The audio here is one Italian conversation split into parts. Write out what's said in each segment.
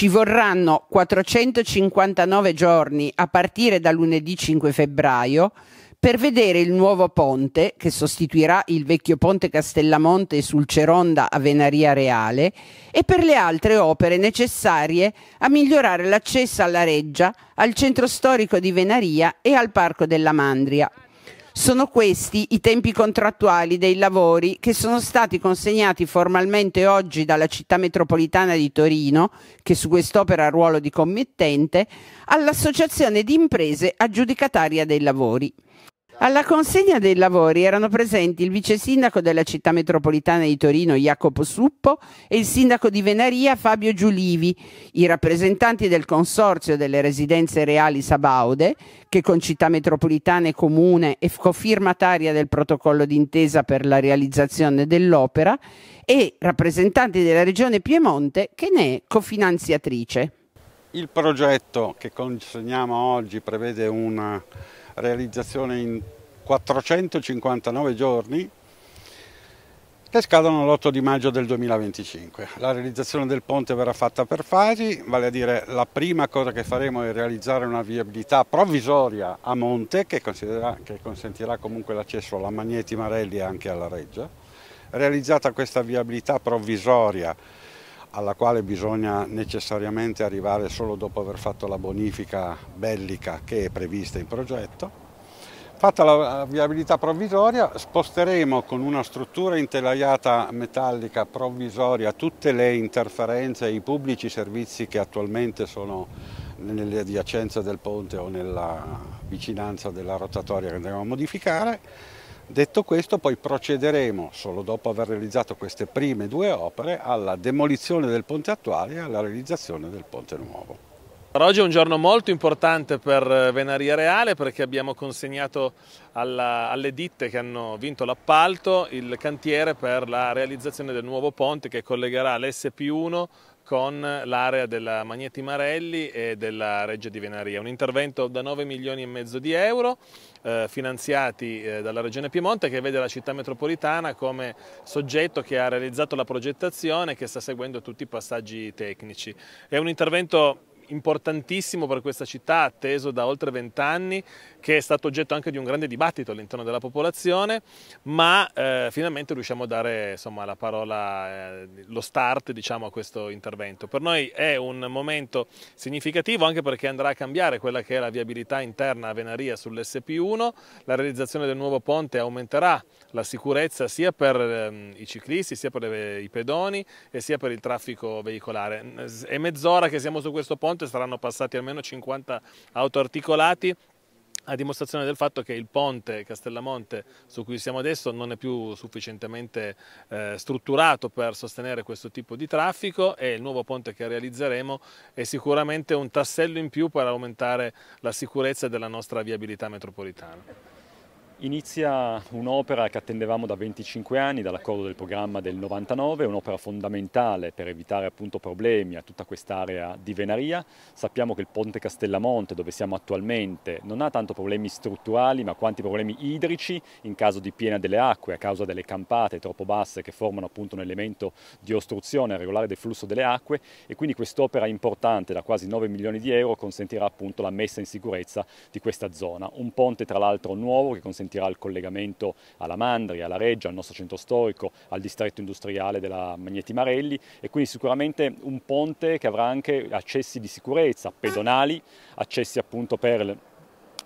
Ci vorranno 459 giorni a partire da lunedì 5 febbraio per vedere il nuovo ponte che sostituirà il vecchio ponte Castellamonte sul Ceronda a Venaria Reale e per le altre opere necessarie a migliorare l'accesso alla Reggia, al centro storico di Venaria e al Parco della Mandria. Sono questi i tempi contrattuali dei lavori che sono stati consegnati formalmente oggi dalla città metropolitana di Torino, che su quest'opera ha ruolo di committente, all'Associazione di imprese aggiudicataria dei lavori. Alla consegna dei lavori erano presenti il vice sindaco della città metropolitana di Torino Jacopo Suppo e il sindaco di Venaria Fabio Giulivi, i rappresentanti del consorzio delle residenze reali Sabaude, che con città metropolitana e comune è cofirmataria del protocollo d'intesa per la realizzazione dell'opera, e rappresentanti della regione Piemonte che ne è cofinanziatrice. Il progetto che consegniamo oggi prevede una realizzazione in 459 giorni che scadono l'8 di maggio del 2025. La realizzazione del ponte verrà fatta per fasi, vale a dire la prima cosa che faremo è realizzare una viabilità provvisoria a monte che, che consentirà comunque l'accesso alla Magneti Marelli e anche alla Reggia. Realizzata questa viabilità provvisoria alla quale bisogna necessariamente arrivare solo dopo aver fatto la bonifica bellica che è prevista in progetto. Fatta la viabilità provvisoria sposteremo con una struttura intelaiata metallica provvisoria tutte le interferenze e i pubblici servizi che attualmente sono nelle adiacenze del ponte o nella vicinanza della rotatoria che andremo a modificare Detto questo poi procederemo, solo dopo aver realizzato queste prime due opere, alla demolizione del ponte attuale e alla realizzazione del ponte nuovo. oggi è un giorno molto importante per eh, Venaria Reale perché abbiamo consegnato alla, alle ditte che hanno vinto l'appalto il cantiere per la realizzazione del nuovo ponte che collegherà l'SP1 con l'area della Magneti Marelli e della Reggia di Venaria. Un intervento da 9 milioni e mezzo di euro eh, finanziati eh, dalla Regione Piemonte che vede la città metropolitana come soggetto che ha realizzato la progettazione e che sta seguendo tutti i passaggi tecnici. È un intervento importantissimo per questa città, atteso da oltre vent'anni, che è stato oggetto anche di un grande dibattito all'interno della popolazione, ma eh, finalmente riusciamo a dare insomma, la parola, eh, lo start diciamo, a questo intervento. Per noi è un momento significativo anche perché andrà a cambiare quella che è la viabilità interna a Venaria sull'SP1, la realizzazione del nuovo ponte aumenterà la sicurezza sia per eh, i ciclisti, sia per le, i pedoni e sia per il traffico veicolare. È mezz'ora che siamo su questo ponte, minuto e saranno passati almeno 50 auto articolati a dimostrazione del fatto che il ponte Castellamonte su cui siamo adesso non è più sufficientemente eh, strutturato per sostenere questo tipo di traffico e il nuovo ponte che realizzeremo è sicuramente un tassello in più per aumentare la sicurezza della nostra viabilità metropolitana. Inizia un'opera che attendevamo da 25 anni dall'accordo del programma del 99, un'opera fondamentale per evitare appunto, problemi a tutta quest'area di Venaria. Sappiamo che il ponte Castellamonte, dove siamo attualmente, non ha tanto problemi strutturali ma quanti problemi idrici in caso di piena delle acque a causa delle campate troppo basse che formano appunto, un elemento di ostruzione regolare del flusso delle acque e quindi quest'opera importante da quasi 9 milioni di euro consentirà appunto, la messa in sicurezza di questa zona. Un ponte tra l'altro nuovo che consentirà garantirà il collegamento alla Mandria, alla Reggia, al nostro centro storico, al distretto industriale della Magneti Marelli e quindi sicuramente un ponte che avrà anche accessi di sicurezza pedonali, accessi appunto per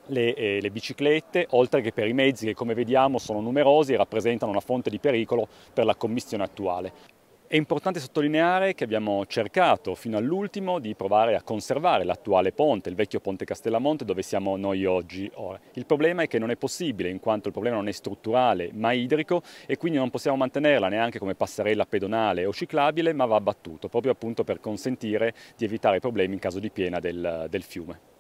le, eh, le, biciclette, oltre che per i mezzi che come vediamo sono numerosi e rappresentano una fonte di pericolo per la commissione attuale. È importante sottolineare che abbiamo cercato fino all'ultimo di provare a conservare l'attuale ponte, il vecchio ponte Castellamonte dove siamo noi oggi. Ora, il problema è che non è possibile in quanto il problema non è strutturale ma idrico e quindi non possiamo mantenerla neanche come passerella pedonale o ciclabile ma va abbattuto proprio appunto per consentire di evitare problemi in caso di piena del, del fiume.